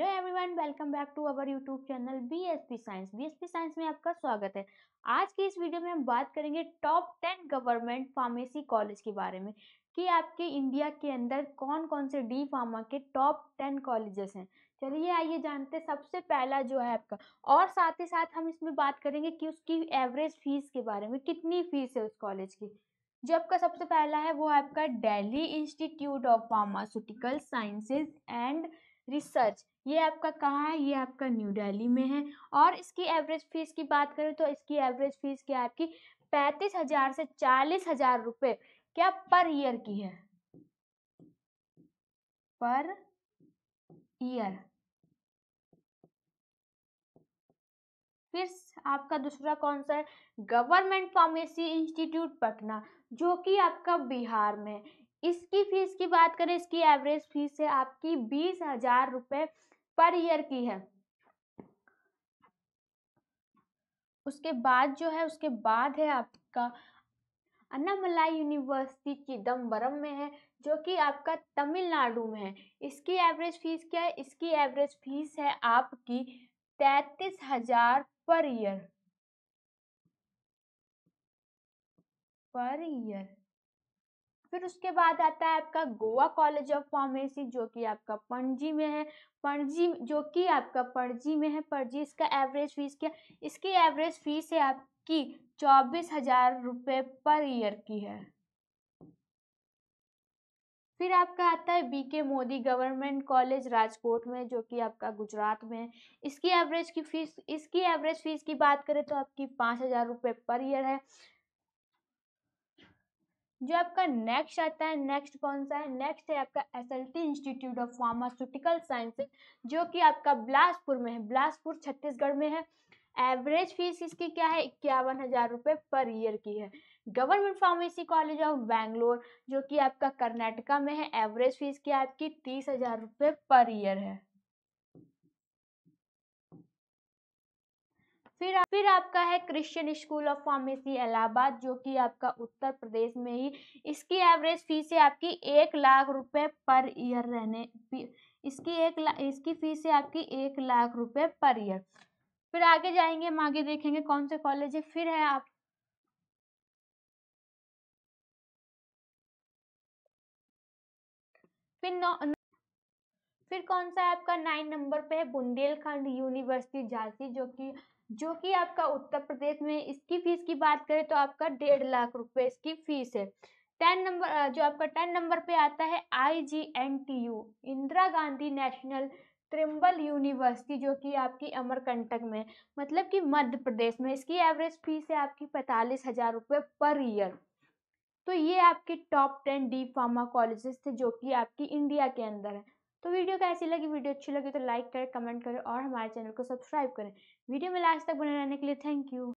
hello everyone welcome back to our YouTube channel BSP science BSP science में आपका स्वागत है आज की इस वीडियो में हम बात करेंगे top ten government pharmacy college के बारे में कि आपके इंडिया के अंदर कौन कौन से डी फार्मा के टॉप टेन कॉलेजेस हैं चलिए आइए जानते सबसे पहला जो है आपका और साथ ही साथ हम इसमें बात करेंगे कि उसकी एवरेज फीस के बारे में कितनी फीस है उस कॉलेज की जो आपका सबसे पहला है वो आपका Delhi institute of pharmaceutical sciences and research ये आपका कहाँ है ये आपका न्यू दिल्ली में है और इसकी एवरेज फीस की बात करें तो इसकी एवरेज फीस क्या आपकी पैंतीस हजार से चालीस हजार रुपये क्या पर ईयर की है पर ईयर फिर आपका दूसरा कौन सा है गवर्नमेंट फार्मेसी इंस्टीट्यूट पटना जो कि आपका बिहार में इसकी फीस की बात करें इसकी एवरेज फीस है आपकी बीस हजार रुपये पर ईयर की है उसके बाद जो है उसके बाद है आपका अन्नामलाई यूनिवर्सिटी चिदम्बरम में है जो कि आपका तमिलनाडु में है इसकी एवरेज फीस क्या है इसकी एवरेज फीस है आपकी तैतीस हजार पर ईयर पर ईयर फिर उसके बाद आता है आपका गोवा कॉलेज ऑफ फार्मेसी जो कि आपका पणजी में है पणजी जो कि आपका पणजी में है पणजी इसका एवरेज फीस क्या इसकी एवरेज फीस है आपकी चौबीस हजार रुपये पर ईयर की है फिर आपका आता है BK Modi government college Rajkot में जो कि आपका गुजरात में है इसकी एवरेज की फीस इसकी एवरेज फीस की बात करें तो आपकी पाँच हज़ार रुपये पर ईयर है जो आपका नेक्स्ट आता है नेक्स्ट कौन सा है नेक्स्ट है आपका S institute of pharmaceutical sciences जो कि आपका बिलासपुर में है बिलासपुर छत्तीसगढ़ में है एवरेज फीस इसकी क्या है इक्यावन हज़ार रुपये पर ईयर की है government pharmacy college of Bangalore जो कि आपका कर्नाटका में है एवरेज फीस क्या आपकी तीस हज़ार रुपये पर ईयर है फिर आ, फिर आपका है Christian school of pharmacy Allahabad जो कि आपका उत्तर प्रदेश में ही इसकी एवरेज फीस है आपकी एक लाख रुपए पर ईयर रहने इसकी एक इसकी फीस है आपकी एक लाख रुपए पर ईयर फिर आगे जाएंगे हम आगे देखेंगे कौन से कॉलेज है फिर है आप फिर नौ फिर कौन सा है आपका नाइन नंबर पे है बुंदेलखंड यूनिवर्सिटी झांसी जो कि जो कि आपका उत्तर प्रदेश में इसकी फीस की बात करें तो आपका डेढ़ लाख रुपए इसकी फीस है टेन नंबर जो आपका टेन नंबर पे आता है I G N T U Indira Gandhi national tribal university जो कि आपकी अमरकंटक में मतलब कि मध्य प्रदेश में इसकी एवरेज फीस है आपकी पैंतालीस हज़ार रुपये पर ईयर तो ये आपके top ten D pharma colleges थे जो कि आपकी इंडिया के अंदर है तो वीडियो कैसी लगी वीडियो अच्छी लगी तो लाइक करें कमेंट करें और हमारे चैनल को सब्सक्राइब करें वीडियो में लास्ट तक बने रहने के लिए थैंक यू